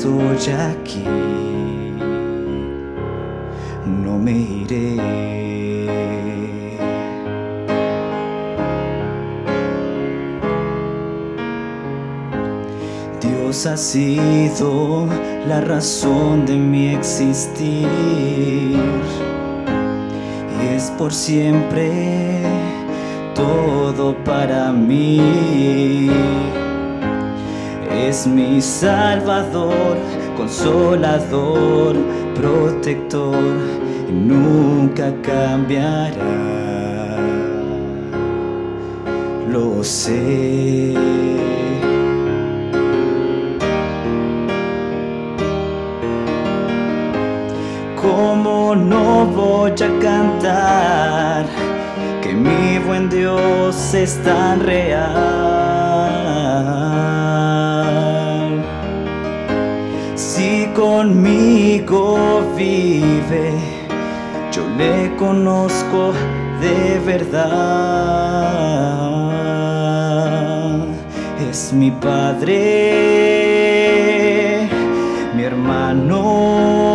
estoy aquí, no me iré. Dios ha sido la razón de mi existir y es por siempre todo para mí es mi Salvador, consolador, protector, y nunca cambiará. Lo sé. ¿Cómo no voy a cantar que mi buen Dios es tan real? conmigo vive, yo le conozco de verdad. Es mi padre, mi hermano.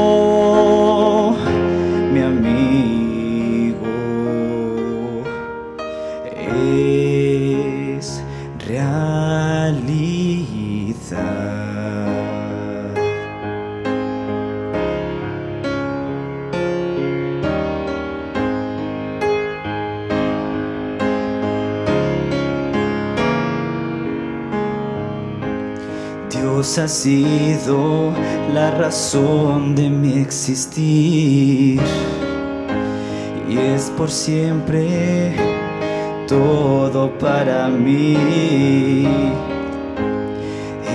ha sido la razón de mi existir y es por siempre todo para mí.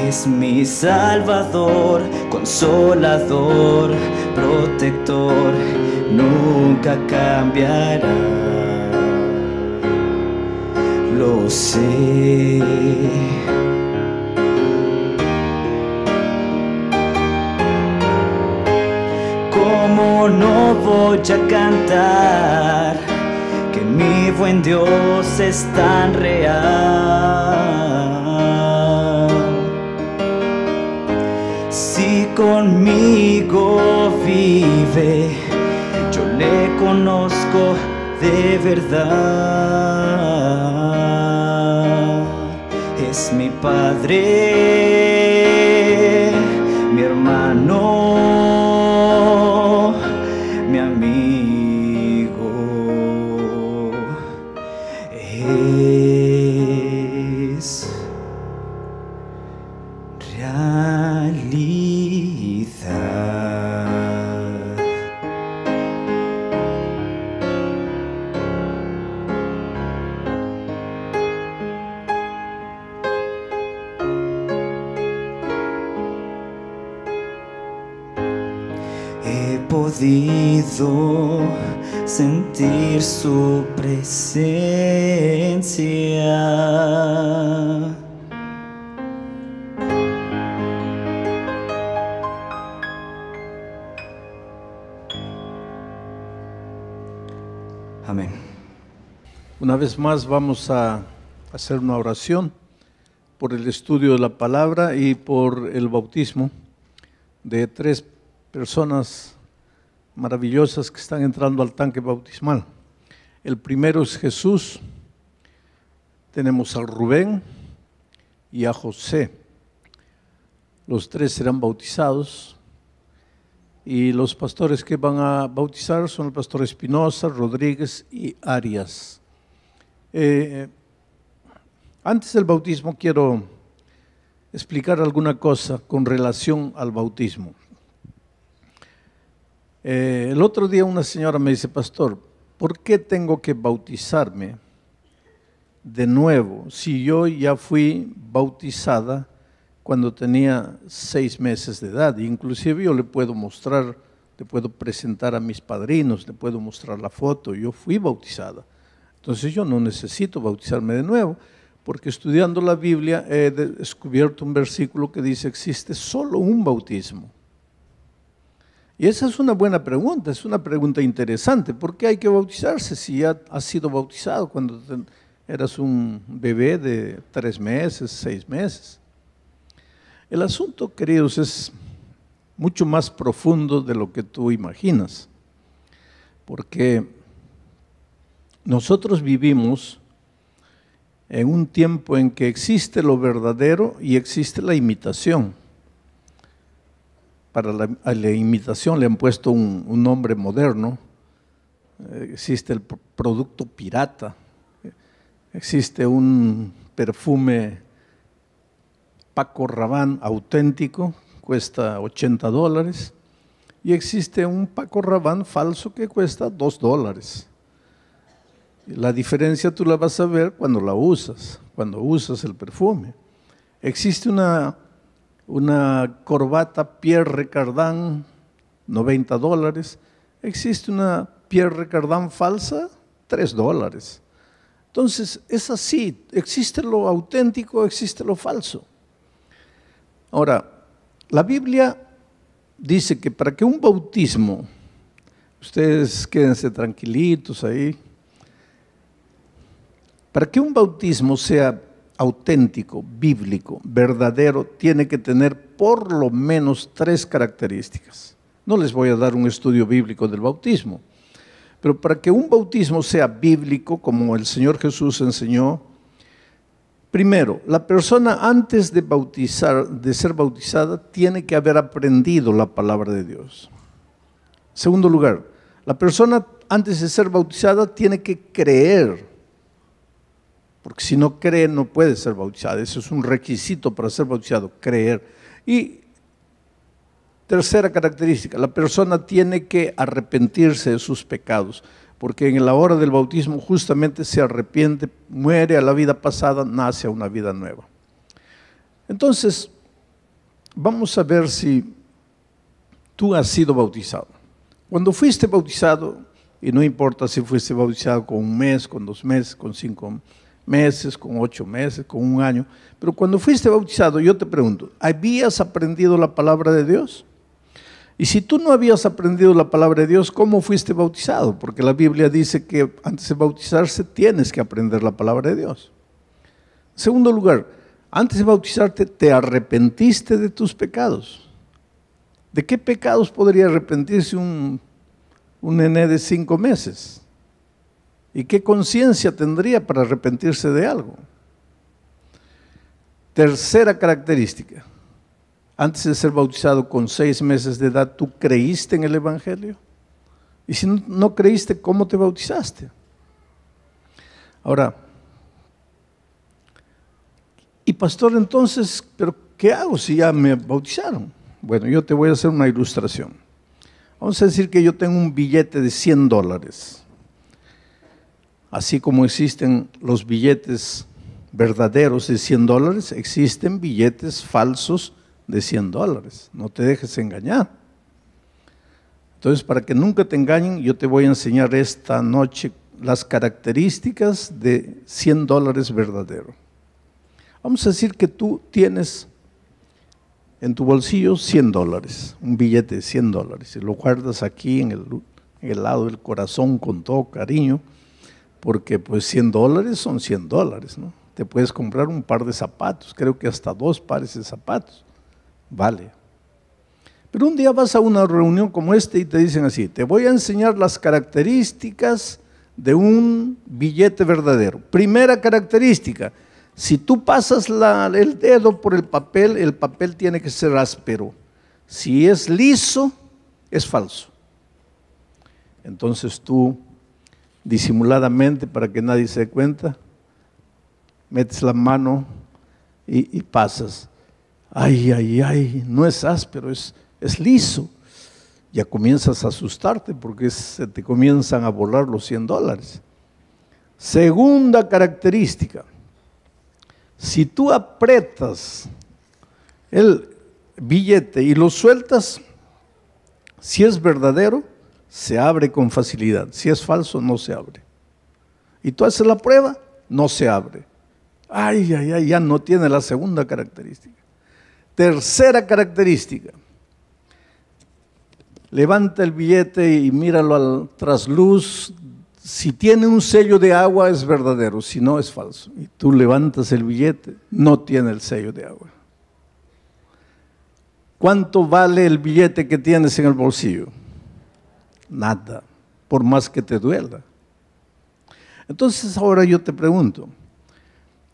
Es mi salvador, consolador, protector, nunca cambiará. Lo sé. no voy a cantar que mi buen Dios es tan real. Si conmigo vive, yo le conozco de verdad. Es mi Padre más vamos a hacer una oración por el estudio de la palabra y por el bautismo de tres personas maravillosas que están entrando al tanque bautismal. El primero es Jesús, tenemos al Rubén y a José. Los tres serán bautizados y los pastores que van a bautizar son el pastor Espinosa, Rodríguez y Arias. Eh, eh, antes del bautismo quiero explicar alguna cosa con relación al bautismo. Eh, el otro día una señora me dice, pastor, ¿por qué tengo que bautizarme de nuevo si yo ya fui bautizada cuando tenía seis meses de edad? inclusive yo le puedo mostrar, le puedo presentar a mis padrinos, le puedo mostrar la foto, yo fui bautizada. Entonces yo no necesito bautizarme de nuevo, porque estudiando la Biblia he descubierto un versículo que dice existe solo un bautismo. Y esa es una buena pregunta, es una pregunta interesante. ¿Por qué hay que bautizarse si ya has sido bautizado cuando eras un bebé de tres meses, seis meses? El asunto, queridos, es mucho más profundo de lo que tú imaginas, porque nosotros vivimos en un tiempo en que existe lo verdadero y existe la imitación. Para la, imitación le han puesto un, un nombre moderno. Eh, existe el producto pirata. Existe un perfume Paco Rabanne auténtico, cuesta 80 dólares. Y existe un Paco Rabán falso que cuesta 2 dólares. La diferencia tú la vas a ver cuando la usas, cuando usas el perfume. Existe una, una corbata Pierre Cardin 90 dólares. Existe una Pierre Cardin falsa, 3 dólares. Entonces, es así, existe lo auténtico, existe lo falso. Ahora, la Biblia dice que para que un bautismo, ustedes quédense tranquilitos ahí, para que un bautismo sea auténtico, bíblico, verdadero, tiene que tener por lo menos tres características. No les voy a dar un estudio bíblico del bautismo, pero para que un bautismo sea bíblico, como el Señor Jesús enseñó, primero, la persona antes de bautizar, de ser bautizada, tiene que haber aprendido la palabra de Dios. Segundo lugar, la persona antes de ser bautizada tiene que creer porque si no cree no puede ser bautizado. ese es un requisito para ser bautizado, creer. Y tercera característica, la persona tiene que arrepentirse de sus pecados. Porque en la hora del bautismo justamente se arrepiente, muere a la vida pasada, nace a una vida nueva. Entonces, vamos a ver si tú has sido bautizado. Cuando fuiste bautizado, y no importa si fuiste bautizado con un mes, con dos meses, con cinco meses, meses, con ocho meses, con un año. Pero cuando fuiste bautizado, yo te pregunto, ¿habías aprendido la palabra de Dios? Y si tú no habías aprendido la palabra de Dios, ¿cómo fuiste bautizado? Porque la Biblia dice que antes de bautizarse tienes que aprender la palabra de Dios. En segundo lugar, antes de bautizarte te arrepentiste de tus pecados. ¿De qué pecados podría arrepentirse un, un nené de cinco meses? ¿Y qué conciencia tendría para arrepentirse de algo? Tercera característica. Antes de ser bautizado con seis meses de edad, ¿tú creíste en el Evangelio? Y si no, creíste, ¿cómo te bautizaste? Ahora, y pastor, entonces, ¿pero qué hago si ya me bautizaron? Bueno, yo te voy a hacer una ilustración. Vamos a decir que yo tengo un billete de 100 dólares Así como existen los billetes verdaderos de 100 dólares, existen billetes falsos de 100 dólares. No te dejes engañar. Entonces, para que nunca te engañen, yo te voy a enseñar esta noche las características de 100 dólares verdadero. Vamos a decir que tú tienes en tu bolsillo 100 dólares, un billete de 100 dólares, y lo guardas aquí en el, en el lado del corazón con todo cariño porque pues 100 dólares son 100 dólares, ¿no? Te puedes comprar un par de zapatos, creo que hasta dos pares de zapatos, vale. Pero un día vas a una reunión como esta y te dicen así, te voy a enseñar las características de un billete verdadero. Primera característica, si tú pasas la, el dedo por el papel, el papel tiene que ser áspero. Si es liso, es falso. Entonces tú disimuladamente para que nadie se dé cuenta, metes la mano y, pasas. Ay, ay, ay, no es áspero, es, es liso. Ya comienzas a asustarte porque se te comienzan a volar los 100 dólares. Segunda característica, si tú apretas el billete y lo sueltas, si es verdadero, se abre con facilidad. Si es falso, no se abre. Y tú haces la prueba, no se abre. Ay, ay, ay, ya no tiene la segunda característica. Tercera característica. Levanta el billete y míralo al trasluz. Si tiene un sello de agua es verdadero, si no es falso. Y tú levantas el billete, no tiene el sello de agua. ¿Cuánto vale el billete que tienes en el bolsillo? nada, por más que te duela. Entonces ahora yo te pregunto,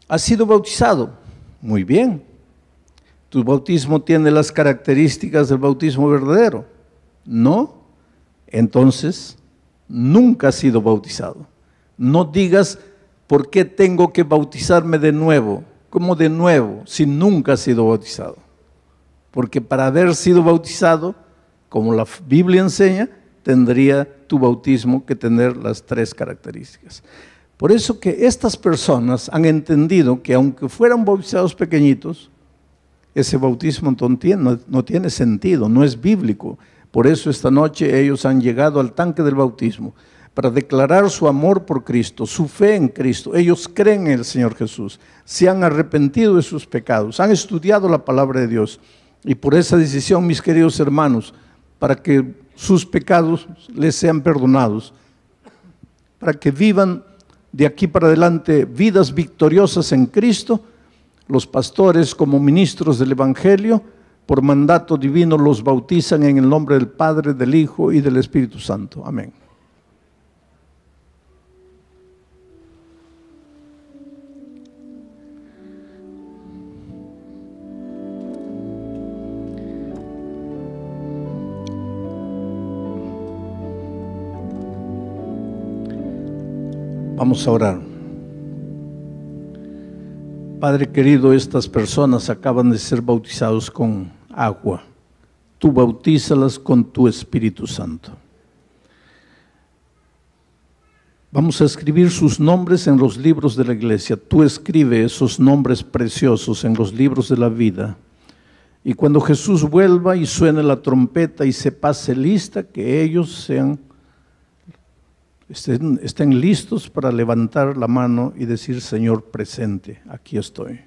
¿has sido bautizado? Muy bien. ¿Tu bautismo tiene las características del bautismo verdadero? No. Entonces, nunca has sido bautizado. No digas, ¿por qué tengo que bautizarme de nuevo? ¿Cómo de nuevo si nunca has sido bautizado? Porque para haber sido bautizado, como la Biblia enseña, tendría tu bautismo que tener las tres características. Por eso que estas personas han entendido que aunque fueran bautizados pequeñitos, ese bautismo no, no tiene sentido, no es bíblico. Por eso esta noche ellos han llegado al tanque del bautismo para declarar su amor por Cristo, su fe en Cristo. Ellos creen en el Señor Jesús, se han arrepentido de sus pecados, han estudiado la palabra de Dios. Y por esa decisión, mis queridos hermanos, para que sus pecados les sean perdonados, para que vivan de aquí para adelante vidas victoriosas en Cristo, los pastores como ministros del Evangelio, por mandato divino los bautizan en el nombre del Padre, del Hijo y del Espíritu Santo. Amén. Vamos a orar. Padre querido, estas personas acaban de ser bautizados con agua. Tú bautízalas con tu Espíritu Santo. Vamos a escribir sus nombres en los libros de la iglesia. Tú escribe esos nombres preciosos en los libros de la vida. Y cuando Jesús vuelva y suene la trompeta y se pase lista, que ellos sean estén, listos para levantar la mano y decir, Señor presente, aquí estoy.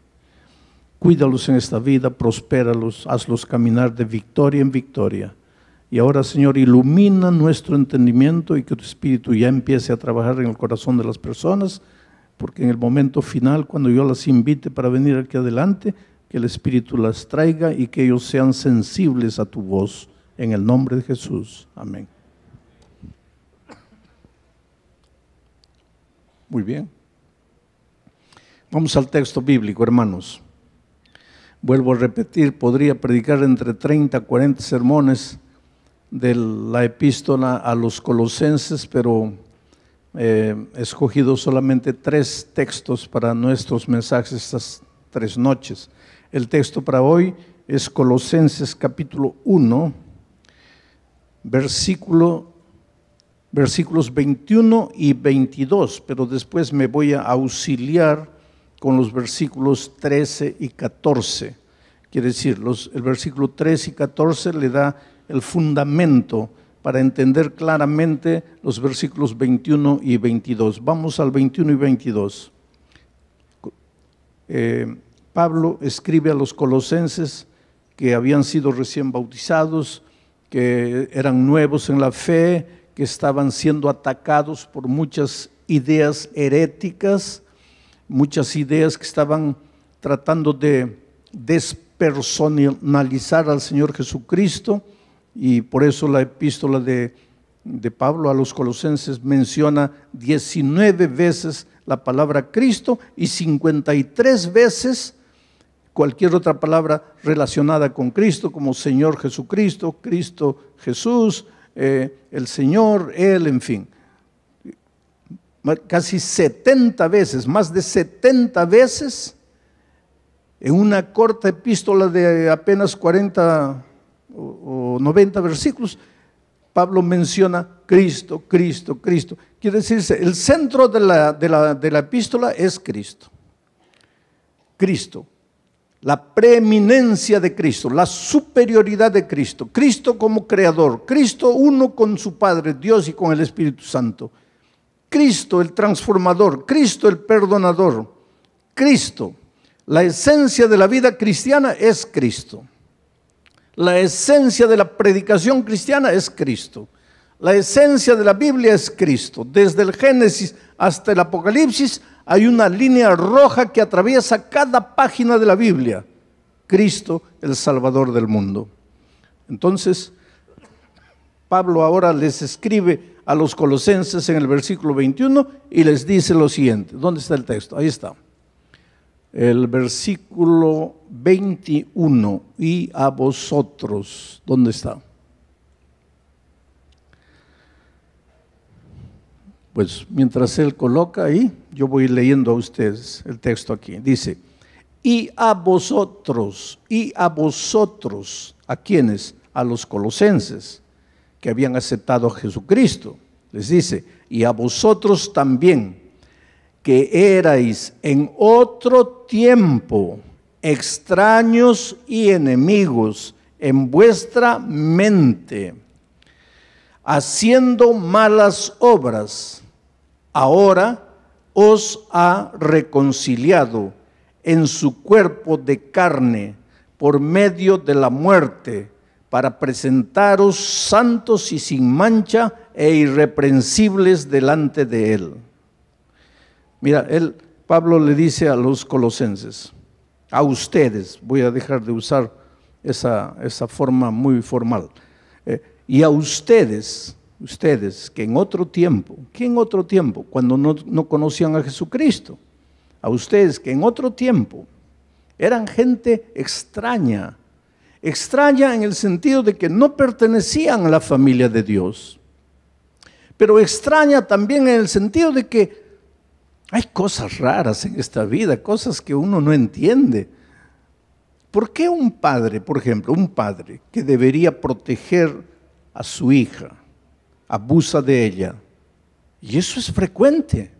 Cuídalos en esta vida, prospéralos, hazlos caminar de victoria en victoria. Y ahora, Señor, ilumina nuestro entendimiento y que tu Espíritu ya empiece a trabajar en el corazón de las personas, porque en el momento final, cuando yo las invite para venir aquí adelante, que el Espíritu las traiga y que ellos sean sensibles a tu voz. En el nombre de Jesús. Amén. Muy bien. Vamos al texto bíblico, hermanos. Vuelvo a repetir, podría predicar entre 30 a 40 sermones de la epístola a los colosenses, pero eh, he escogido solamente tres textos para nuestros mensajes estas tres noches. El texto para hoy es Colosenses capítulo 1, versículo versículos 21 y 22, pero después me voy a auxiliar con los versículos 13 y 14. Quiere decir, el versículo 13 y 14 le da el fundamento para entender claramente los versículos 21 y 22. Vamos al 21 y 22. Eh, Pablo escribe a los colosenses que habían sido recién bautizados, que eran nuevos en la fe, que estaban siendo atacados por muchas ideas heréticas, muchas ideas que estaban tratando de despersonalizar al Señor Jesucristo, y por eso la epístola de, Pablo a los colosenses menciona 19 veces la palabra Cristo y 53 veces cualquier otra palabra relacionada con Cristo, como Señor Jesucristo, Cristo Jesús, eh, el Señor, Él, en fin. Casi 70 veces, más de 70 veces, en una corta epístola de apenas 40 o, 90 versículos, Pablo menciona Cristo, Cristo, Cristo. Quiere decirse, el centro de la, de la epístola es Cristo. Cristo, la preeminencia de Cristo, la superioridad de Cristo, Cristo como creador, Cristo uno con su Padre, Dios y con el Espíritu Santo, Cristo el transformador, Cristo el perdonador, Cristo. La esencia de la vida cristiana es Cristo. La esencia de la predicación cristiana es Cristo. La esencia de la Biblia es Cristo. Desde el Génesis hasta el Apocalipsis hay una línea roja que atraviesa cada página de la Biblia. Cristo, el Salvador del mundo. Entonces, Pablo ahora les escribe a los colosenses en el versículo 21 y les dice lo siguiente. ¿Dónde está el texto? Ahí está. El versículo 21. Y a vosotros. ¿Dónde está? pues mientras él coloca ahí, yo voy leyendo a ustedes el texto aquí. Dice, y a vosotros, y a vosotros, ¿a quienes? A los colosenses que habían aceptado a Jesucristo. Les dice, y a vosotros también, que erais en otro tiempo extraños y enemigos en vuestra mente, haciendo malas obras ahora os ha reconciliado en su cuerpo de carne por medio de la muerte, para presentaros santos y sin mancha e irreprensibles delante de Él. Mira, él, Pablo le dice a los colosenses, a ustedes, voy a dejar de usar esa, forma muy formal, eh, y a ustedes, ustedes que en otro tiempo, que en otro tiempo, cuando no, no conocían a Jesucristo, a ustedes que en otro tiempo eran gente extraña, extraña en el sentido de que no pertenecían a la familia de Dios, pero extraña también en el sentido de que hay cosas raras en esta vida, cosas que uno no entiende. ¿Por qué un padre, por ejemplo, un padre que debería proteger a su hija, abusa de ella. Y eso es frecuente.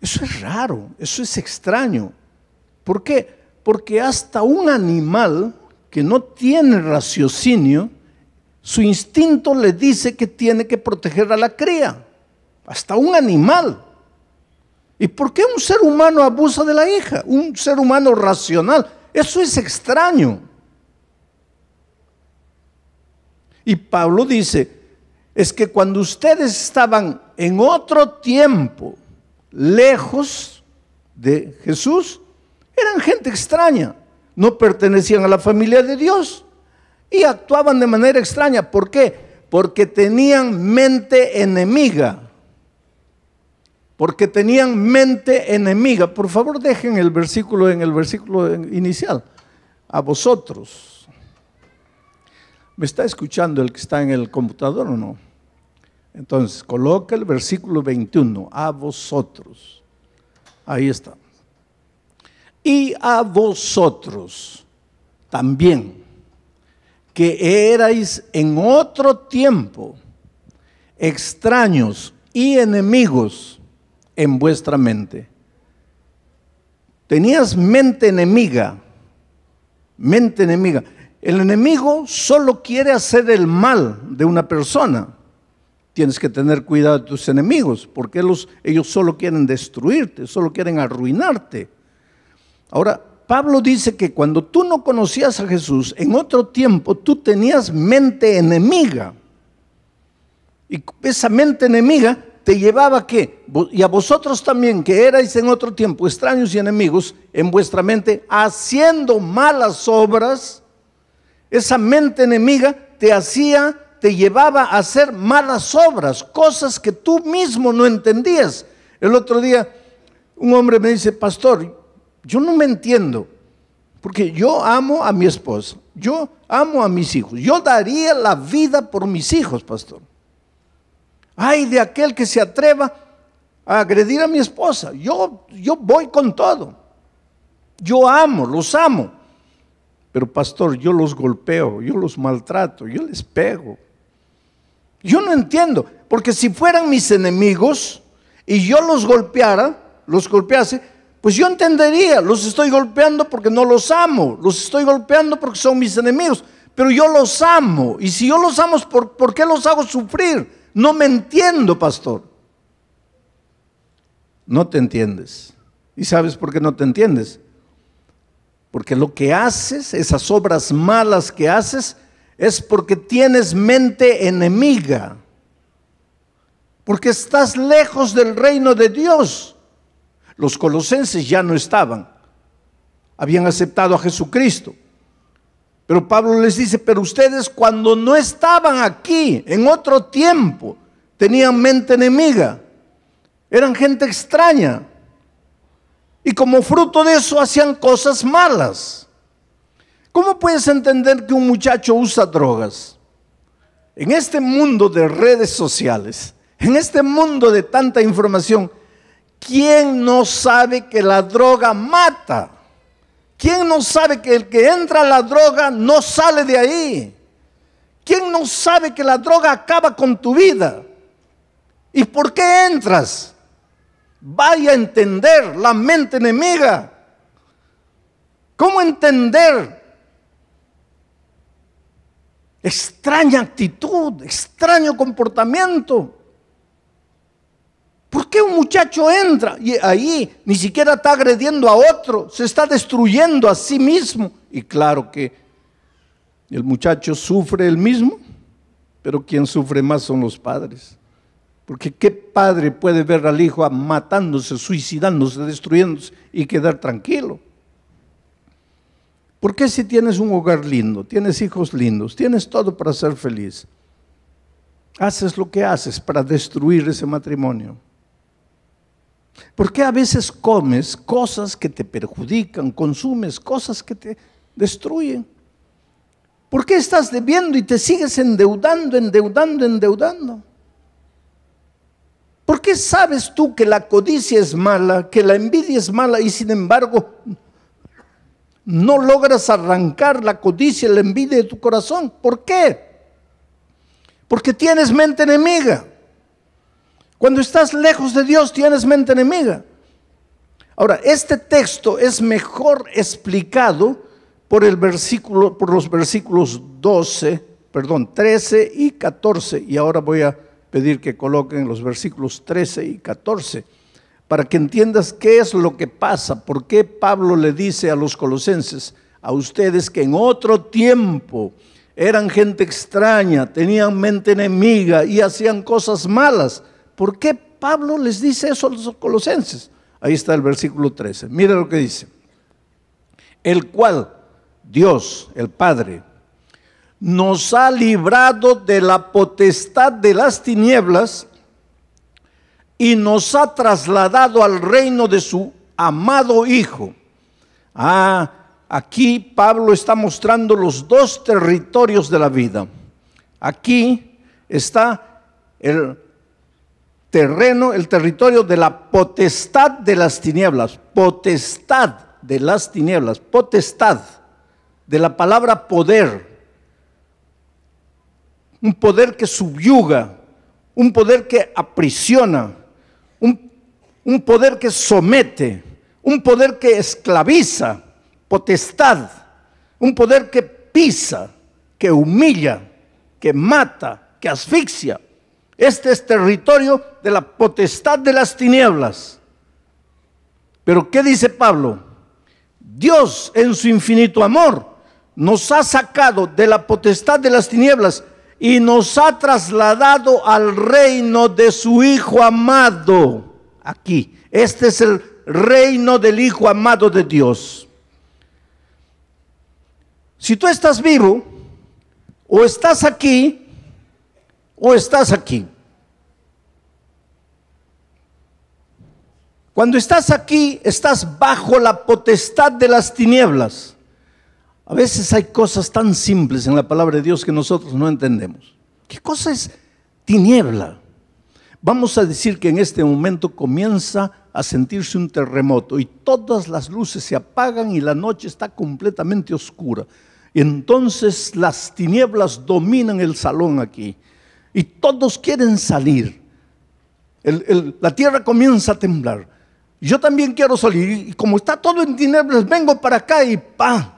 Eso es raro, eso es extraño. ¿Por qué? Porque hasta un animal que no tiene raciocinio, su instinto le dice que tiene que proteger a la cría. Hasta un animal. ¿Y por qué un ser humano abusa de la hija? Un ser humano racional. Eso es extraño. Y Pablo dice, es que cuando ustedes estaban en otro tiempo lejos de Jesús, eran gente extraña, no pertenecían a la familia de Dios y actuaban de manera extraña. ¿Por qué? Porque tenían mente enemiga. Porque tenían mente enemiga. Por favor, dejen el versículo en el versículo inicial. A vosotros, ¿Me está escuchando el que está en el computador o no? Entonces, coloca el versículo 21, a vosotros. Ahí está. Y a vosotros también, que erais en otro tiempo extraños y enemigos en vuestra mente. Tenías mente enemiga, mente enemiga. El enemigo solo quiere hacer el mal de una persona. Tienes que tener cuidado de tus enemigos, porque ellos solo quieren destruirte, solo quieren arruinarte. Ahora, Pablo dice que cuando tú no conocías a Jesús, en otro tiempo tú tenías mente enemiga. Y esa mente enemiga te llevaba a qué? Y a vosotros también, que erais en otro tiempo extraños y enemigos en vuestra mente, haciendo malas obras esa mente enemiga te hacía, te llevaba a hacer malas obras, cosas que tú mismo no entendías. El otro día un hombre me dice, pastor, yo no me entiendo, porque yo amo a mi esposa, yo amo a mis hijos, yo daría la vida por mis hijos, pastor. Ay de aquel que se atreva a agredir a mi esposa, yo, yo voy con todo. Yo amo, los amo. Pero pastor, yo los golpeo, yo los maltrato, yo les pego. Yo no entiendo, porque si fueran mis enemigos y yo los golpeara, los golpease, pues yo entendería, los estoy golpeando porque no los amo, los estoy golpeando porque son mis enemigos, pero yo los amo. Y si yo los amo, ¿por, qué los hago sufrir? No me entiendo, pastor. No te entiendes. ¿Y sabes por qué no te entiendes? Porque lo que haces, esas obras malas que haces, es porque tienes mente enemiga. Porque estás lejos del reino de Dios. Los colosenses ya no estaban. Habían aceptado a Jesucristo. Pero Pablo les dice, pero ustedes cuando no estaban aquí, en otro tiempo, tenían mente enemiga. Eran gente extraña. Y como fruto de eso hacían cosas malas. ¿Cómo puedes entender que un muchacho usa drogas? En este mundo de redes sociales, en este mundo de tanta información, ¿quién no sabe que la droga mata? ¿Quién no sabe que el que entra a la droga no sale de ahí? ¿Quién no sabe que la droga acaba con tu vida? ¿Y por qué entras? Vaya a entender la mente enemiga. ¿Cómo entender? Extraña actitud, extraño comportamiento. ¿Por qué un muchacho entra y ahí ni siquiera está agrediendo a otro, se está destruyendo a sí mismo? Y claro que el muchacho sufre el mismo, pero quien sufre más son los padres. Porque qué padre puede ver al hijo matándose, suicidándose, destruyéndose y quedar tranquilo. ¿Por qué si tienes un hogar lindo, tienes hijos lindos, tienes todo para ser feliz? Haces lo que haces para destruir ese matrimonio. ¿Por qué a veces comes cosas que te perjudican, consumes cosas que te destruyen? ¿Por qué estás debiendo y te sigues endeudando, endeudando, endeudando? ¿Por qué sabes tú que la codicia es mala, que la envidia es mala y sin embargo no logras arrancar la codicia, la envidia de tu corazón? ¿Por qué? Porque tienes mente enemiga. Cuando estás lejos de Dios tienes mente enemiga. Ahora, este texto es mejor explicado por, el versículo, por los versículos 12, perdón, 13 y 14 y ahora voy a pedir que coloquen los versículos 13 y 14, para que entiendas qué es lo que pasa, por qué Pablo le dice a los colosenses, a ustedes que en otro tiempo eran gente extraña, tenían mente enemiga y hacían cosas malas. ¿Por qué Pablo les dice eso a los colosenses? Ahí está el versículo 13. Mira lo que dice. El cual Dios, el Padre, nos ha librado de la potestad de las tinieblas y nos ha trasladado al reino de su amado Hijo. Ah, aquí Pablo está mostrando los dos territorios de la vida. Aquí está el terreno, el territorio de la potestad de las tinieblas, potestad de las tinieblas, potestad de la palabra poder un poder que subyuga, un poder que aprisiona, un, poder que somete, un poder que esclaviza, potestad, un poder que pisa, que humilla, que mata, que asfixia. Este es territorio de la potestad de las tinieblas. Pero ¿qué dice Pablo? Dios en su infinito amor nos ha sacado de la potestad de las tinieblas y nos ha trasladado al reino de su Hijo amado. Aquí, este es el reino del Hijo amado de Dios. Si tú estás vivo, o estás aquí, o estás aquí. Cuando estás aquí, estás bajo la potestad de las tinieblas. A veces hay cosas tan simples en la palabra de Dios que nosotros no entendemos. ¿Qué cosa es tiniebla? Vamos a decir que en este momento comienza a sentirse un terremoto y todas las luces se apagan y la noche está completamente oscura. entonces las tinieblas dominan el salón aquí y todos quieren salir. la tierra comienza a temblar. Yo también quiero salir y como está todo en tinieblas, vengo para acá y ¡pam!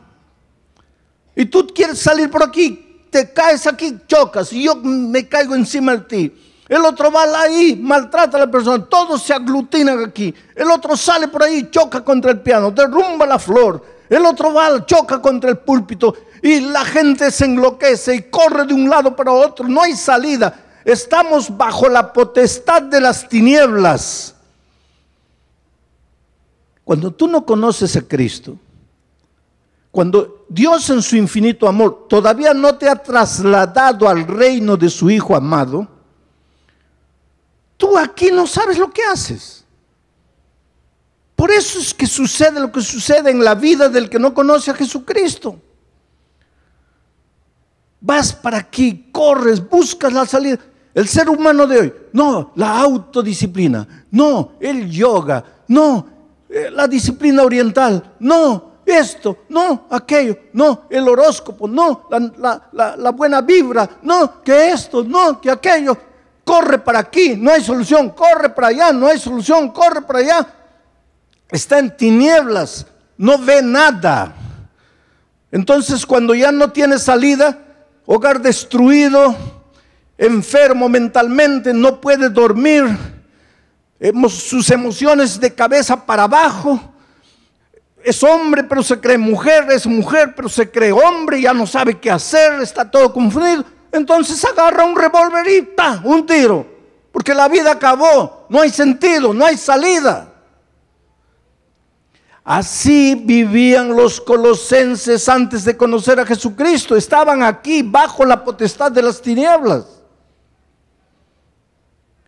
Y tú quieres salir por aquí, te caes aquí, chocas, y yo me caigo encima de ti. El otro va ahí, maltrata a la persona, todos se aglutinan aquí. El otro sale por ahí, choca contra el piano, derrumba la flor. El otro va, choca contra el púlpito y la gente se enloquece y corre de un lado para otro. No hay salida. Estamos bajo la potestad de las tinieblas. Cuando tú no conoces a Cristo, cuando Dios en su infinito amor todavía no te ha trasladado al reino de su Hijo amado, tú aquí no sabes lo que haces. Por eso es que sucede lo que sucede en la vida del que no conoce a Jesucristo. Vas para aquí, corres, buscas la salida. El ser humano de hoy, no, la autodisciplina, no, el yoga, no, eh, la disciplina oriental, no, esto, no, aquello, no, el horóscopo, no, la, buena vibra, no, que esto, no, que aquello. Corre para aquí, no hay solución, corre para allá, no hay solución, corre para allá. Está en tinieblas, no ve nada. Entonces cuando ya no tiene salida, hogar destruido, enfermo mentalmente, no puede dormir, sus emociones de cabeza para abajo, es hombre pero se cree mujer, es mujer pero se cree hombre, ya no sabe qué hacer, está todo confundido. Entonces agarra un revólver y un tiro, porque la vida acabó, no hay sentido, no hay salida. Así vivían los colosenses antes de conocer a Jesucristo. Estaban aquí bajo la potestad de las tinieblas.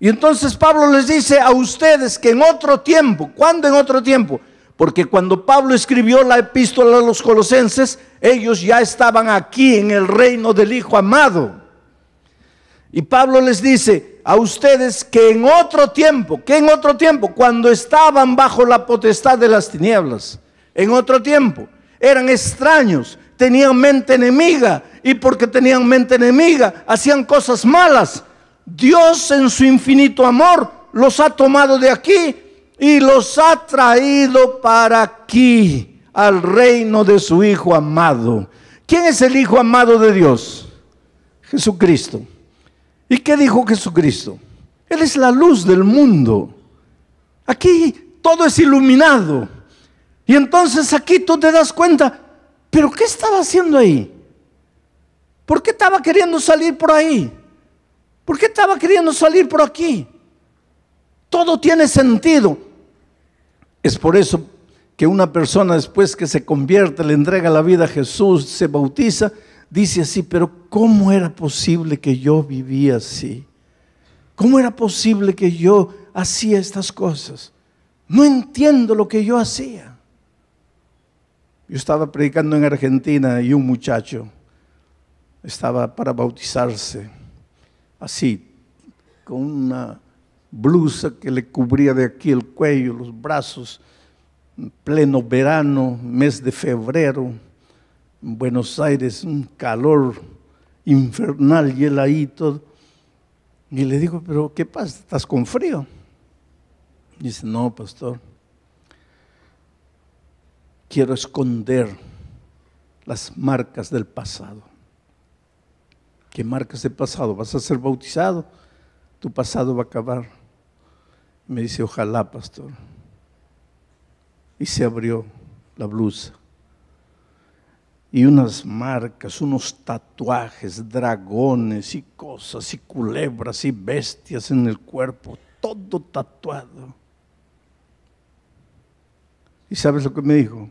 Y entonces Pablo les dice a ustedes que en otro tiempo, ¿cuándo en otro tiempo? Porque cuando Pablo escribió la epístola a los colosenses, ellos ya estaban aquí en el reino del Hijo amado. Y Pablo les dice a ustedes que en otro tiempo, que en otro tiempo, cuando estaban bajo la potestad de las tinieblas, en otro tiempo, eran extraños, tenían mente enemiga y porque tenían mente enemiga hacían cosas malas. Dios en su infinito amor los ha tomado de aquí y los ha traído para aquí, al reino de su Hijo amado. ¿Quién es el Hijo amado de Dios? Jesucristo. ¿Y qué dijo Jesucristo? Él es la luz del mundo. Aquí todo es iluminado. Y entonces aquí tú te das cuenta, pero ¿qué estaba haciendo ahí? ¿Por qué estaba queriendo salir por ahí? ¿Por qué estaba queriendo salir por aquí? Todo tiene sentido. Es por eso que una persona después que se convierte, le entrega la vida a Jesús, se bautiza, dice así, pero ¿cómo era posible que yo vivía así? ¿Cómo era posible que yo hacía estas cosas? No entiendo lo que yo hacía. Yo estaba predicando en Argentina y un muchacho estaba para bautizarse, así, con una blusa que le cubría de aquí el cuello, los brazos, pleno verano, mes de febrero, en Buenos Aires, un calor infernal y él ahí todo. Y le digo, pero ¿qué pasa? ¿Estás con frío? dice, no, pastor, quiero esconder las marcas del pasado. ¿Qué marcas del pasado? Vas a ser bautizado, tu pasado va a acabar. Me dice, ojalá, pastor. Y se abrió la blusa. Y unas marcas, unos tatuajes, dragones y cosas, y culebras y bestias en el cuerpo, todo tatuado. ¿Y sabes lo que me dijo?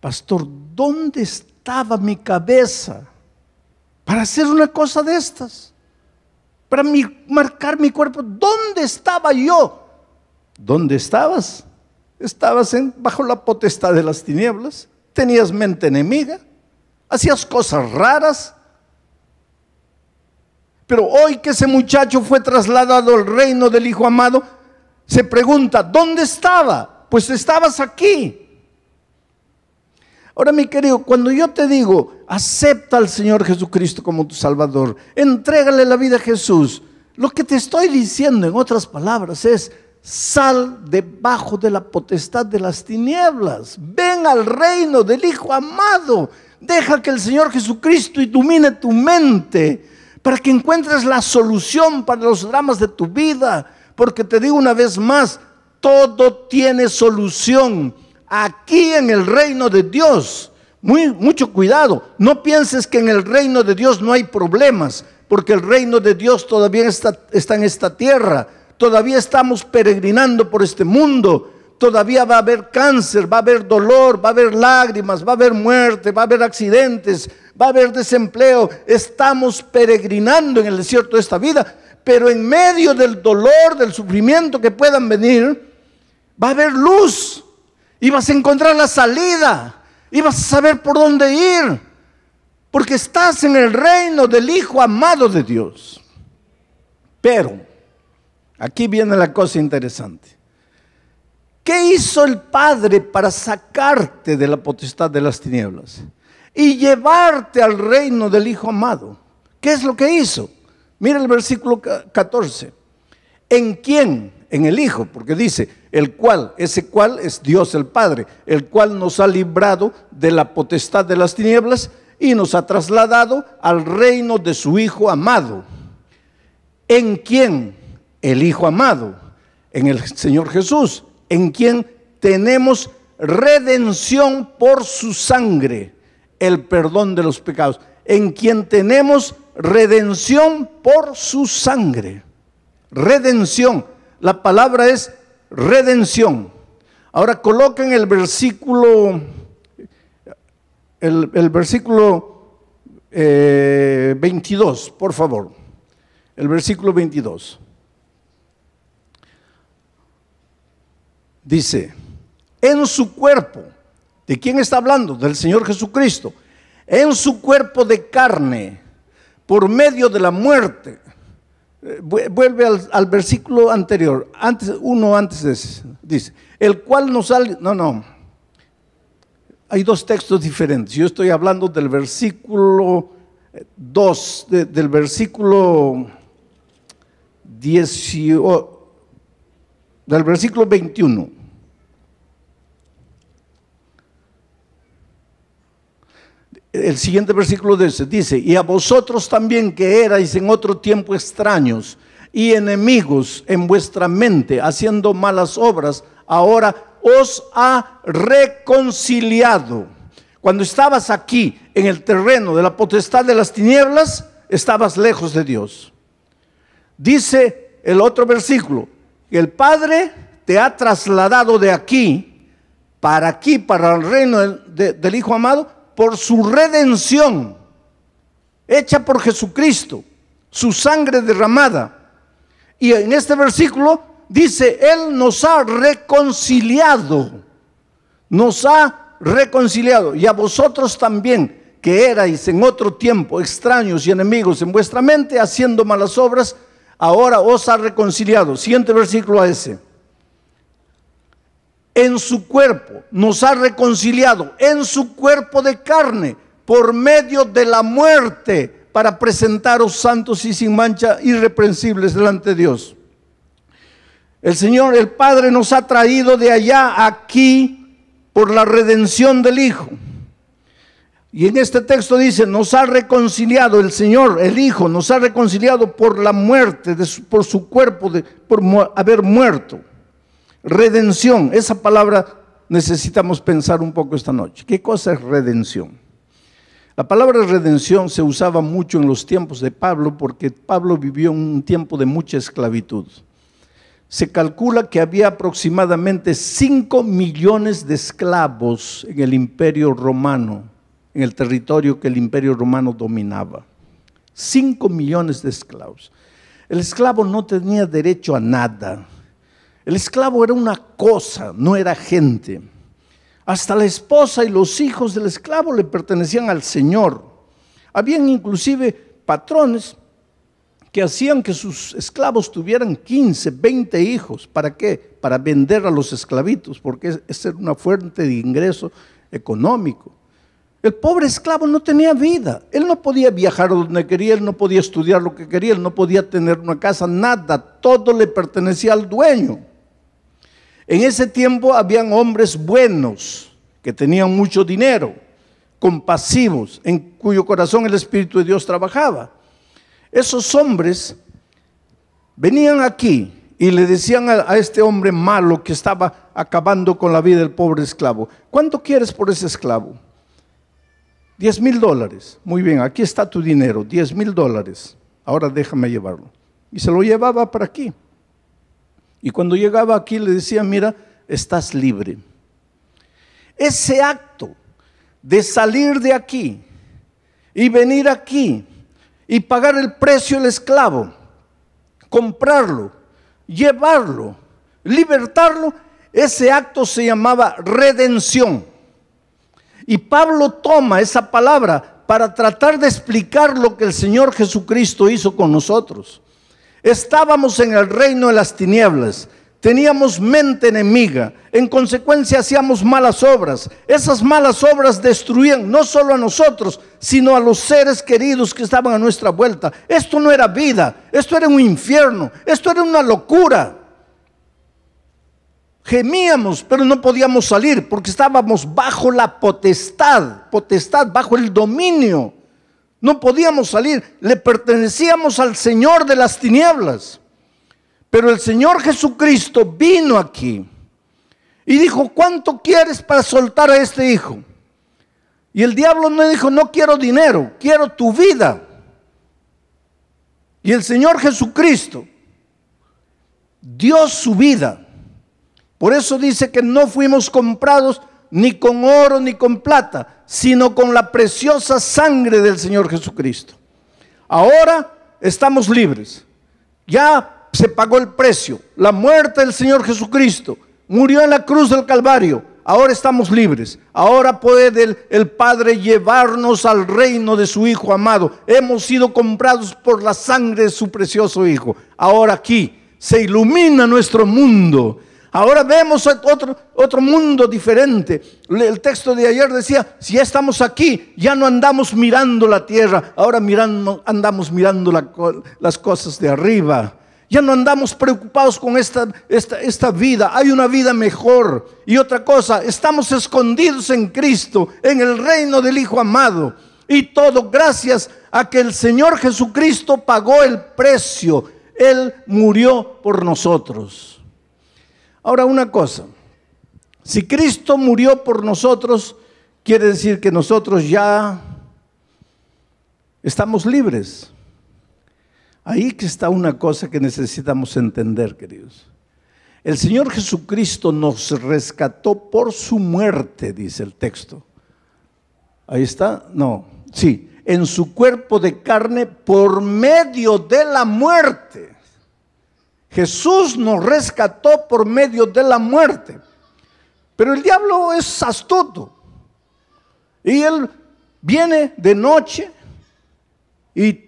Pastor, ¿dónde estaba mi cabeza para hacer una cosa de estas? para marcar mi cuerpo. ¿Dónde estaba yo? ¿Dónde estabas? Estabas bajo la potestad de las tinieblas, tenías mente enemiga, hacías cosas raras. Pero hoy que ese muchacho fue trasladado al reino del Hijo amado, se pregunta, ¿dónde estaba? Pues estabas aquí. Ahora, mi querido, cuando yo te digo, acepta al Señor Jesucristo como tu Salvador, entrégale la vida a Jesús, lo que te estoy diciendo en otras palabras es, sal debajo de la potestad de las tinieblas, ven al reino del Hijo amado, deja que el Señor Jesucristo ilumine tu mente para que encuentres la solución para los dramas de tu vida, porque te digo una vez más, todo tiene solución. Aquí en el reino de Dios, muy, mucho cuidado, no pienses que en el reino de Dios no hay problemas, porque el reino de Dios todavía está, está en esta tierra, todavía estamos peregrinando por este mundo, todavía va a haber cáncer, va a haber dolor, va a haber lágrimas, va a haber muerte, va a haber accidentes, va a haber desempleo. Estamos peregrinando en el desierto de esta vida, pero en medio del dolor, del sufrimiento que puedan venir, va a haber luz. Ibas a encontrar la salida. Ibas a saber por dónde ir. Porque estás en el reino del Hijo amado de Dios. Pero, aquí viene la cosa interesante. ¿Qué hizo el Padre para sacarte de la potestad de las tinieblas y llevarte al reino del Hijo amado? ¿Qué es lo que hizo? Mira el versículo 14. ¿En quién? en el Hijo, porque dice, el cual, ese cual es Dios el Padre, el cual nos ha librado de la potestad de las tinieblas y nos ha trasladado al reino de su Hijo amado. ¿En quién? El Hijo amado, en el Señor Jesús, en quien tenemos redención por su sangre, el perdón de los pecados, en quien tenemos redención por su sangre. Redención la palabra es redención. Ahora coloquen el versículo, el, versículo 22, eh, por favor. El versículo 22. Dice, en su cuerpo, ¿de quién está hablando? Del Señor Jesucristo. En su cuerpo de carne, por medio de la muerte eh, vuelve al, versículo anterior, antes, uno antes dice, el cual nos sale, no, no, hay dos textos diferentes, yo estoy hablando del versículo 2, eh, del versículo 18, del versículo 21. el siguiente versículo dice, y a vosotros también que erais en otro tiempo extraños y enemigos en vuestra mente, haciendo malas obras, ahora os ha reconciliado. Cuando estabas aquí en el terreno de la potestad de las tinieblas, estabas lejos de Dios. Dice el otro versículo, el Padre te ha trasladado de aquí, para aquí, para el reino del Hijo amado, por su redención hecha por Jesucristo, su sangre derramada. Y en este versículo dice, Él nos ha reconciliado, nos ha reconciliado, y a vosotros también, que erais en otro tiempo extraños y enemigos en vuestra mente, haciendo malas obras, ahora os ha reconciliado. Siguiente versículo a ese en su cuerpo, nos ha reconciliado en su cuerpo de carne por medio de la muerte para presentaros santos y sin mancha, irreprensibles delante de Dios. El Señor, el Padre, nos ha traído de allá aquí por la redención del Hijo. Y en este texto dice, nos ha reconciliado el Señor, el Hijo, nos ha reconciliado por la muerte, de por su cuerpo, de, por haber muerto. Redención, esa palabra necesitamos pensar un poco esta noche. ¿Qué cosa es redención? La palabra redención se usaba mucho en los tiempos de Pablo porque Pablo vivió un tiempo de mucha esclavitud. Se calcula que había aproximadamente 5 millones de esclavos en el imperio romano, en el territorio que el imperio romano dominaba. 5 millones de esclavos. El esclavo no tenía derecho a nada el esclavo era una cosa, no era gente. Hasta la esposa y los hijos del esclavo le pertenecían al Señor. Habían inclusive patrones que hacían que sus esclavos tuvieran 15, 20 hijos. ¿Para qué? Para vender a los esclavitos, porque esa era una fuente de ingreso económico. El pobre esclavo no tenía vida. Él no podía viajar donde quería, él no podía estudiar lo que quería, él no podía tener una casa, nada. Todo le pertenecía al dueño. En ese tiempo habían hombres buenos que tenían mucho dinero, compasivos, en cuyo corazón el Espíritu de Dios trabajaba. Esos hombres venían aquí y le decían a, este hombre malo que estaba acabando con la vida del pobre esclavo, ¿cuánto quieres por ese esclavo? Diez mil dólares. Muy bien, aquí está tu dinero, diez mil dólares. Ahora déjame llevarlo. Y se lo llevaba para aquí. Y cuando llegaba aquí le decía, mira, estás libre. Ese acto de salir de aquí y venir aquí y pagar el precio del esclavo, comprarlo, llevarlo, libertarlo, ese acto se llamaba redención. Y Pablo toma esa palabra para tratar de explicar lo que el Señor Jesucristo hizo con nosotros. Estábamos en el reino de las tinieblas, teníamos mente enemiga, en consecuencia hacíamos malas obras. Esas malas obras destruían no solo a nosotros, sino a los seres queridos que estaban a nuestra vuelta. Esto no era vida, esto era un infierno, esto era una locura. Gemíamos, pero no podíamos salir porque estábamos bajo la potestad, potestad, bajo el dominio no podíamos salir, le pertenecíamos al Señor de las tinieblas. Pero el Señor Jesucristo vino aquí y dijo, ¿cuánto quieres para soltar a este hijo? Y el diablo no dijo, no quiero dinero, quiero tu vida. Y el Señor Jesucristo dio su vida. Por eso dice que no fuimos comprados ni con oro, ni con plata, sino con la preciosa sangre del Señor Jesucristo. Ahora estamos libres. Ya se pagó el precio. La muerte del Señor Jesucristo murió en la cruz del Calvario. Ahora estamos libres. Ahora puede el, Padre llevarnos al reino de su Hijo amado. Hemos sido comprados por la sangre de su precioso Hijo. Ahora aquí se ilumina nuestro mundo Ahora vemos otro, otro mundo diferente. El texto de ayer decía, si ya estamos aquí, ya no andamos mirando la tierra, ahora andamos mirando las cosas de arriba. Ya no andamos preocupados con esta, esta, esta vida. Hay una vida mejor. Y otra cosa, estamos escondidos en Cristo, en el reino del Hijo amado. Y todo gracias a que el Señor Jesucristo pagó el precio. Él murió por nosotros. Ahora una cosa, si Cristo murió por nosotros, quiere decir que nosotros ya estamos libres. Ahí que está una cosa que necesitamos entender, queridos. El Señor Jesucristo nos rescató por su muerte, dice el texto. Ahí está, no, sí, en su cuerpo de carne por medio de la muerte. Jesús nos rescató por medio de la muerte. Pero el diablo es astuto. Y él viene de noche y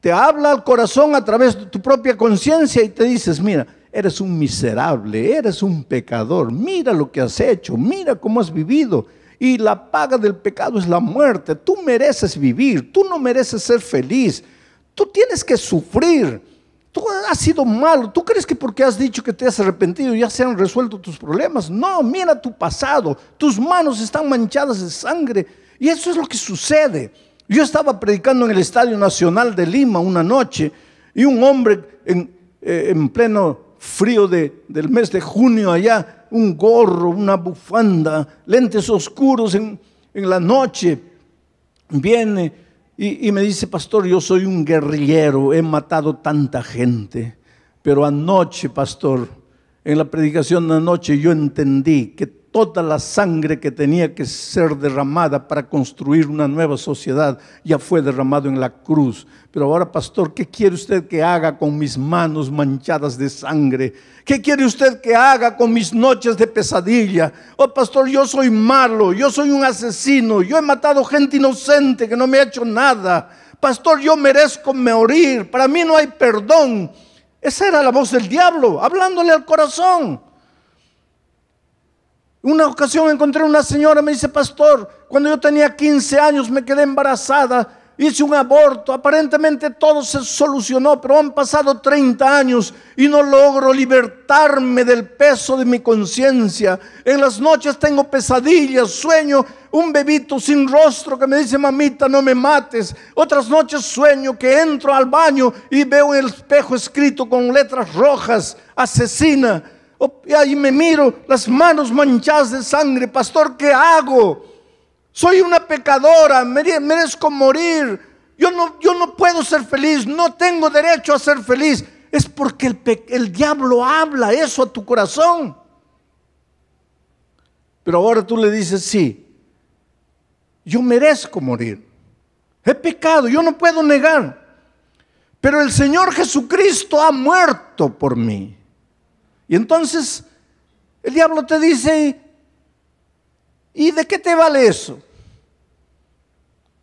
te habla al corazón a través de tu propia conciencia y te dices, mira, eres un miserable, eres un pecador, mira lo que has hecho, mira cómo has vivido. Y la paga del pecado es la muerte. Tú mereces vivir, tú no mereces ser feliz, tú tienes que sufrir. Tú has sido malo. ¿Tú crees que porque has dicho que te has arrepentido ya se han resuelto tus problemas? No, mira tu pasado. Tus manos están manchadas de sangre. Y eso es lo que sucede. Yo estaba predicando en el Estadio Nacional de Lima una noche y un hombre en, eh, pleno frío del mes de junio allá, un gorro, una bufanda, lentes oscuros en, en la noche, viene y, me dice, pastor, yo soy un guerrillero, he matado tanta gente. Pero anoche, pastor, en la predicación de anoche yo entendí que toda la sangre que tenía que ser derramada para construir una nueva sociedad ya fue derramado en la cruz. Pero ahora, pastor, ¿qué quiere usted que haga con mis manos manchadas de sangre? ¿Qué quiere usted que haga con mis noches de pesadilla? Oh, pastor, yo soy malo, yo soy un asesino, yo he matado gente inocente que no me ha hecho nada. Pastor, yo merezco morir, para mí no hay perdón. Esa era la voz del diablo, hablándole al corazón. Una ocasión encontré una señora, me dice, pastor, cuando yo tenía 15 años me quedé embarazada, hice un aborto, aparentemente todo se solucionó, pero han pasado 30 años y no logro libertarme del peso de mi conciencia. En las noches tengo pesadillas, sueño un bebito sin rostro que me dice, mamita, no me mates. Otras noches sueño que entro al baño y veo el espejo escrito con letras rojas, asesina. Oh, y me miro, las manos manchadas de sangre, pastor, ¿qué hago? Soy una pecadora, merezco morir, yo no, yo no puedo ser feliz, no tengo derecho a ser feliz. Es porque el, el diablo habla eso a tu corazón. Pero ahora tú le dices, sí, yo merezco morir. He pecado, yo no puedo negar. Pero el Señor Jesucristo ha muerto por mí. Y entonces el diablo te dice, ¿y de qué te vale eso?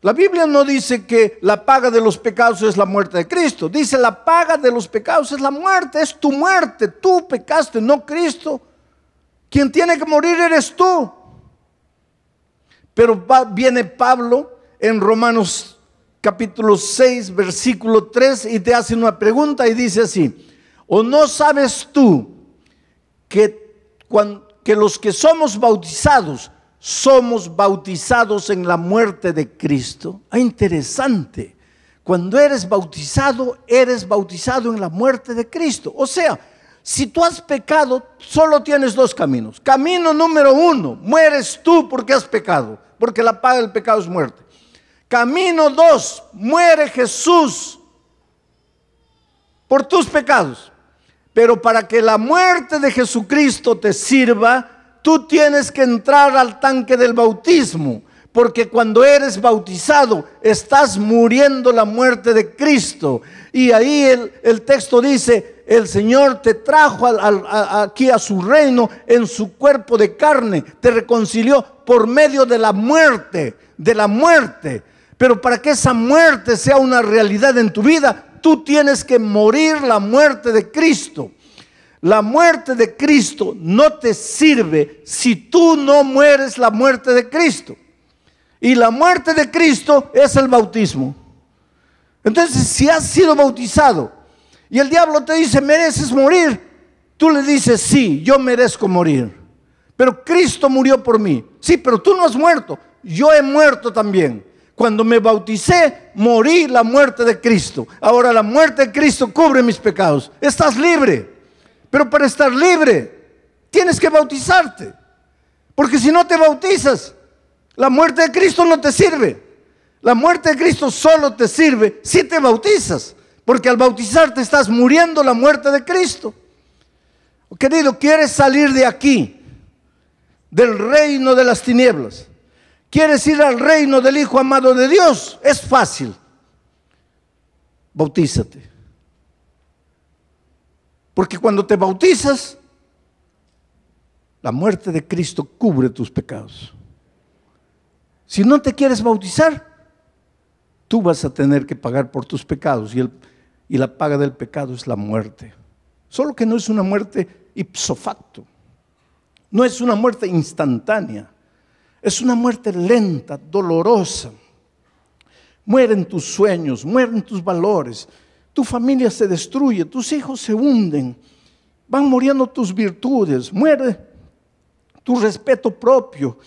La Biblia no dice que la paga de los pecados es la muerte de Cristo. Dice la paga de los pecados es la muerte, es tu muerte. Tú pecaste, no Cristo. Quien tiene que morir eres tú. Pero viene Pablo en Romanos capítulo 6, versículo 3 y te hace una pregunta y dice así, ¿o no sabes tú que, los que somos bautizados, somos bautizados en la muerte de Cristo. Ah, interesante. Cuando eres bautizado, eres bautizado en la muerte de Cristo. O sea, si tú has pecado, solo tienes dos caminos. Camino número uno, mueres tú porque has pecado, porque la paga del pecado es muerte. Camino dos, muere Jesús por tus pecados. Pero para que la muerte de Jesucristo te sirva, tú tienes que entrar al tanque del bautismo. Porque cuando eres bautizado, estás muriendo la muerte de Cristo. Y ahí el, texto dice, el Señor te trajo aquí a su reino en su cuerpo de carne, te reconcilió por medio de la muerte, de la muerte. Pero para que esa muerte sea una realidad en tu vida, tú tienes que morir la muerte de Cristo. La muerte de Cristo no te sirve si tú no mueres la muerte de Cristo. Y la muerte de Cristo es el bautismo. Entonces, si has sido bautizado y el diablo te dice, mereces morir, tú le dices, sí, yo merezco morir. Pero Cristo murió por mí. Sí, pero tú no has muerto. Yo he muerto también. Cuando me bauticé, morí la muerte de Cristo. Ahora la muerte de Cristo cubre mis pecados. Estás libre. Pero para estar libre, tienes que bautizarte. Porque si no te bautizas, la muerte de Cristo no te sirve. La muerte de Cristo solo te sirve si te bautizas. Porque al bautizarte estás muriendo la muerte de Cristo. Querido, ¿quieres salir de aquí? Del reino de las tinieblas ¿Quieres ir al reino del Hijo amado de Dios? Es fácil. Bautízate. Porque cuando te bautizas, la muerte de Cristo cubre tus pecados. Si no te quieres bautizar, tú vas a tener que pagar por tus pecados y, el, y la paga del pecado es la muerte. Solo que no es una muerte ipso facto, no es una muerte instantánea. Es una muerte lenta, dolorosa. Mueren tus sueños, mueren tus valores. Tu familia se destruye, tus hijos se hunden. Van muriendo tus virtudes, muere tu respeto propio.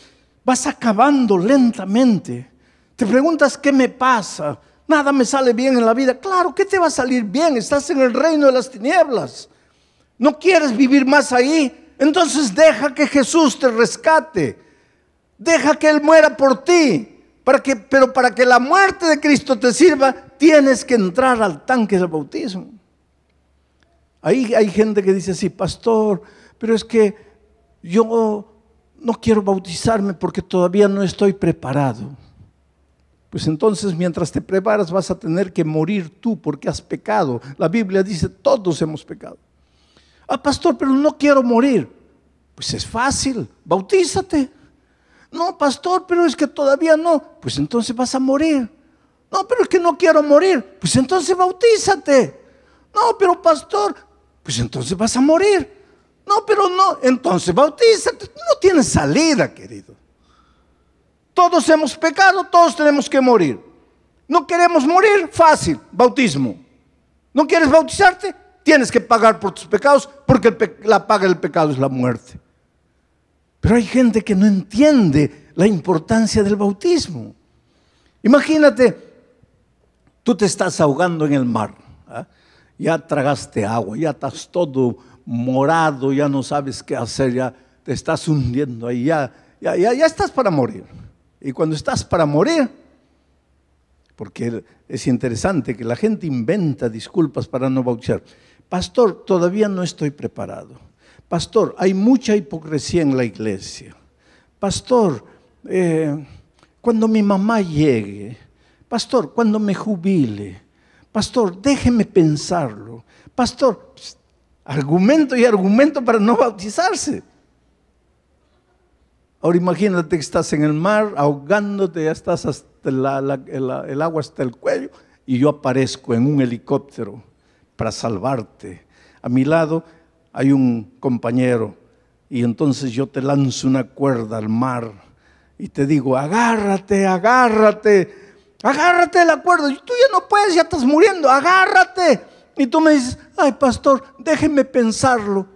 Vas acabando lentamente. Te preguntas qué me pasa. Nada me sale bien en la vida. Claro, ¿qué te va a salir bien? Estás en el reino de las tinieblas. No quieres vivir más ahí. Entonces deja que Jesús te rescate. Deja que Él muera por ti. pero para que la muerte de Cristo te sirva, tienes que entrar al tanque del bautismo. Ahí hay gente que dice, sí, pastor, pero es que yo no quiero bautizarme porque todavía no estoy preparado. Pues entonces mientras te preparas vas a tener que morir tú porque has pecado. La Biblia dice, todos hemos pecado. Ah, pastor, pero no quiero morir. Pues es fácil, bautízate. No, pastor, pero es que todavía no. Pues entonces vas a morir. No, pero es que no quiero morir. Pues entonces bautízate. No, pero pastor, pues entonces vas a morir. No, pero no, entonces bautízate. No tienes salida, querido. Todos hemos pecado, todos tenemos que morir. No queremos morir, fácil, bautismo. ¿No quieres bautizarte? Tienes que pagar por tus pecados porque la paga del pecado es la muerte. Pero hay gente que no entiende la importancia del bautismo. Imagínate, tú te estás ahogando en el mar, ¿ah? ya tragaste agua, ya estás todo morado, ya no sabes qué hacer, ya te estás hundiendo ahí, ya, ya, ya estás para morir. Y cuando estás para morir, porque es interesante que la gente inventa disculpas para no bautizar. Pastor, todavía no estoy preparado. Pastor, hay mucha hipocresía en la iglesia. Pastor, eh, cuando mi mamá llegue, pastor, cuando me jubile, pastor, déjeme pensarlo, pastor, argumento y argumento para no bautizarse. Ahora imagínate que estás en el mar ahogándote, ya estás hasta el agua hasta el cuello y yo aparezco en un helicóptero para salvarte. A mi lado hay un compañero y entonces yo te lanzo una cuerda al mar y te digo, agárrate, agárrate, agárrate la cuerda, tú ya no puedes, ya estás muriendo, agárrate. Y tú me dices, ay pastor, déjeme pensarlo.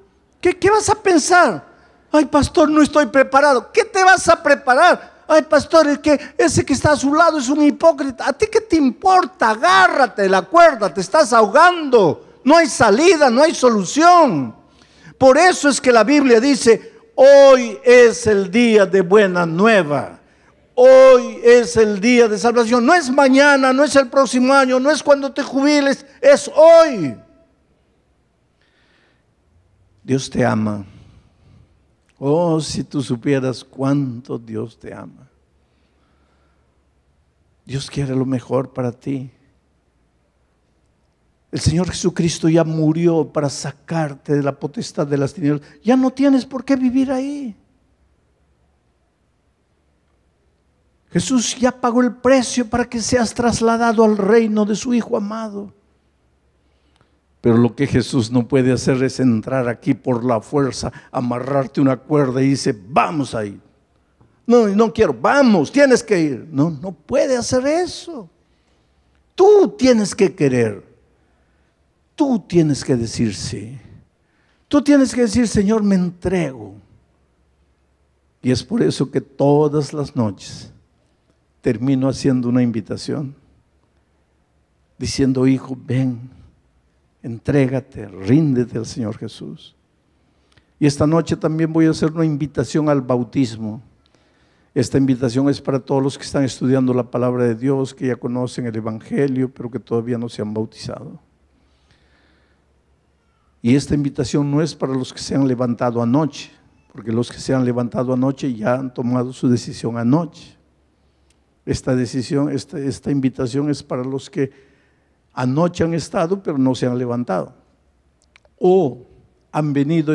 ¿Qué, qué vas a pensar? Ay pastor, no estoy preparado. ¿Qué te vas a preparar? Ay pastor, es que, ese que está a su lado es un hipócrita. ¿A ti qué te importa? Agárrate de la cuerda, te estás ahogando. No hay salida, no hay solución. Por eso es que la Biblia dice, hoy es el día de buena nueva. Hoy es el día de salvación. No es mañana, no es el próximo año, no es cuando te jubiles, es hoy. Dios te ama. Oh, si tú supieras cuánto Dios te ama. Dios quiere lo mejor para ti. El Señor Jesucristo ya murió para sacarte de la potestad de las tinieblas. Ya no tienes por qué vivir ahí. Jesús ya pagó el precio para que seas trasladado al reino de su Hijo amado. Pero lo que Jesús no puede hacer es entrar aquí por la fuerza, amarrarte una cuerda y dice, vamos ahí. No, no quiero, vamos, tienes que ir. No, no puede hacer eso. Tú tienes que querer. Tú tienes que decir sí. Tú tienes que decir, Señor, me entrego. Y es por eso que todas las noches termino haciendo una invitación, diciendo, hijo, ven, entrégate, ríndete al Señor Jesús. Y esta noche también voy a hacer una invitación al bautismo. Esta invitación es para todos los que están estudiando la palabra de Dios, que ya conocen el Evangelio, pero que todavía no se han bautizado. Y esta invitación no es para los que se han levantado anoche, porque los que se han levantado anoche ya han tomado su decisión anoche. Esta decisión, esta, invitación es para los que anoche han estado pero no se han levantado. O han venido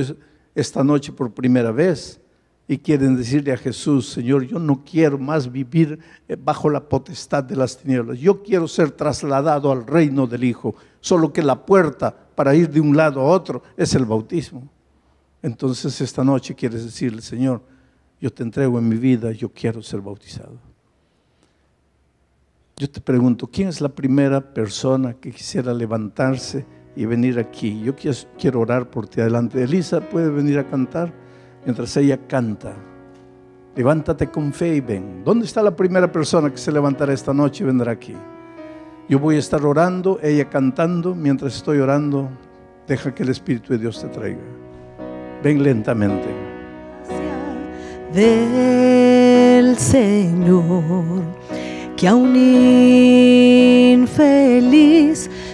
esta noche por primera vez y quieren decirle a Jesús, Señor, yo no quiero más vivir eh, bajo la potestad de las tinieblas, yo quiero ser trasladado al reino del Hijo, solo que la puerta para ir de un lado a otro, es el bautismo. Entonces esta noche quieres decirle, Señor, yo te entrego en mi vida, yo quiero ser bautizado. Yo te pregunto, ¿quién es la primera persona que quisiera levantarse y venir aquí? Yo quiero orar por ti adelante. Elisa puede venir a cantar mientras ella canta. Levántate con fe y ven. ¿Dónde está la primera persona que se levantará esta noche y vendrá aquí? Yo voy a estar orando, ella cantando, mientras estoy orando, deja que el Espíritu de Dios te traiga. Ven lentamente. Del Señor que a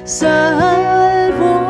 salvo.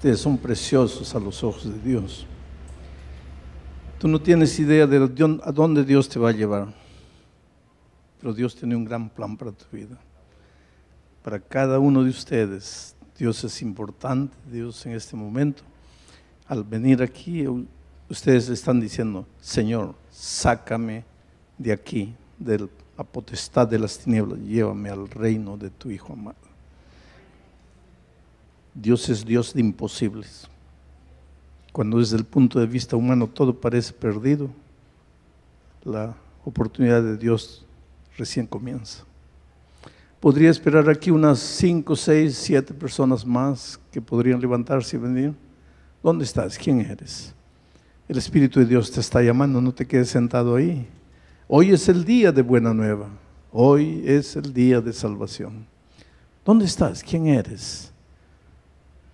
Ustedes son preciosos a los ojos de Dios. Tú no tienes idea de a dónde Dios te va a llevar. Pero Dios tiene un gran plan para tu vida. Para cada uno de ustedes, Dios es importante. Dios en este momento, al venir aquí, ustedes están diciendo, Señor, sácame de aquí, de la potestad de las tinieblas, llévame al reino de tu Hijo amado. Dios es Dios de imposibles. Cuando desde el punto de vista humano todo parece perdido, la oportunidad de Dios recién comienza. Podría esperar aquí unas 5, 6, 7 personas más que podrían levantarse y venir. ¿Dónde estás? ¿Quién eres? El Espíritu de Dios te está llamando, no te quedes sentado ahí. Hoy es el día de buena nueva. Hoy es el día de salvación. ¿Dónde estás? ¿Quién eres?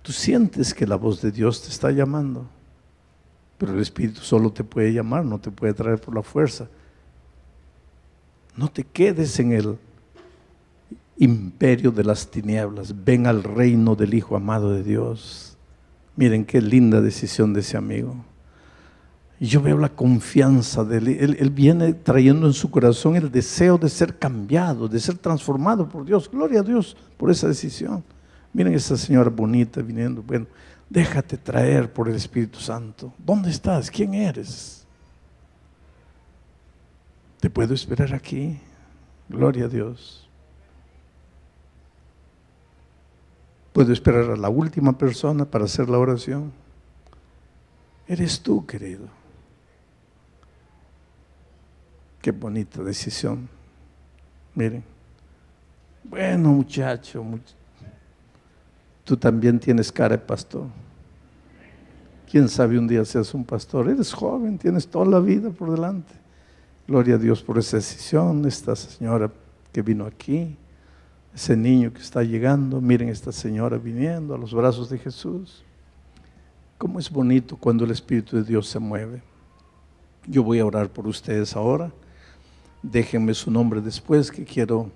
Tú sientes que la voz de Dios te está llamando, pero el Espíritu solo te puede llamar, no te puede traer por la fuerza. No te quedes en el imperio de las tinieblas, ven al reino del Hijo amado de Dios. Miren qué linda decisión de ese amigo. Yo veo la confianza de él. él. él. viene trayendo en su corazón el deseo de ser cambiado, de ser transformado por Dios. Gloria a Dios por esa decisión. Miren esa señora bonita viniendo. Bueno, déjate traer por el Espíritu Santo. ¿Dónde estás? ¿Quién eres? Te puedo esperar aquí. Gloria a Dios. Puedo esperar a la última persona para hacer la oración. Eres tú, querido. Qué bonita decisión. Miren. Bueno, muchacho, muchacho tú también tienes cara de pastor. ¿Quién sabe un día seas un pastor? Eres joven, tienes toda la vida por delante. Gloria a Dios por esa decisión, esta señora que vino aquí, ese niño que está llegando, miren esta señora viniendo a los brazos de Jesús. Cómo es bonito cuando el Espíritu de Dios se mueve. Yo voy a orar por ustedes ahora. Déjenme su nombre después que quiero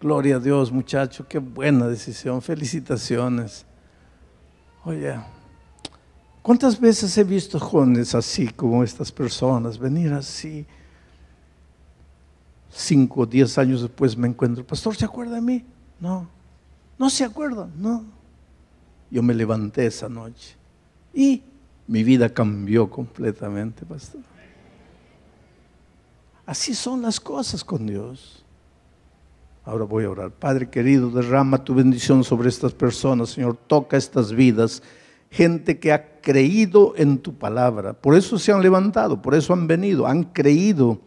Gloria a Dios, muchacho, qué buena decisión, felicitaciones. Oye, ¿cuántas veces he visto jóvenes así como estas personas venir así? Cinco o diez años después me encuentro, pastor, ¿se acuerda de mí? No, no se acuerda, no. Yo me levanté esa noche y mi vida cambió completamente, pastor. Así son las cosas con Dios. Ahora voy a orar. Padre querido, derrama tu bendición sobre estas personas, Señor. Toca estas vidas. Gente que ha creído en tu palabra. Por eso se han levantado, por eso han venido, han creído.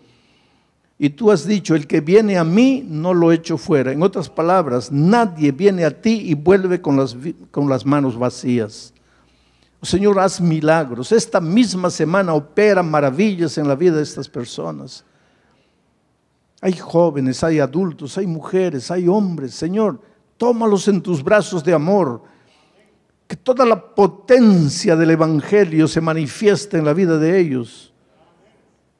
Y tú has dicho, el que viene a mí no lo echo fuera. En otras palabras, nadie viene a ti y vuelve con las, con las manos vacías. Oh, Señor, haz milagros. Esta misma semana opera maravillas en la vida de estas personas. Hay jóvenes, hay adultos, hay mujeres, hay hombres. Señor, tómalos en tus brazos de amor. Que toda la potencia del Evangelio se manifieste en la vida de ellos.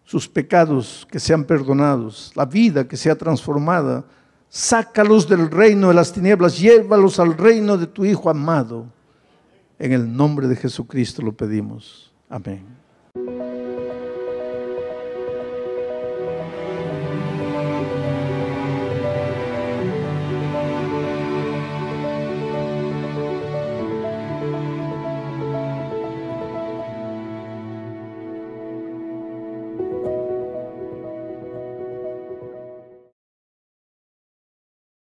Sus pecados que sean perdonados, la vida que sea transformada. Sácalos del reino de las tinieblas, llévalos al reino de tu Hijo amado. En el nombre de Jesucristo lo pedimos. Amén.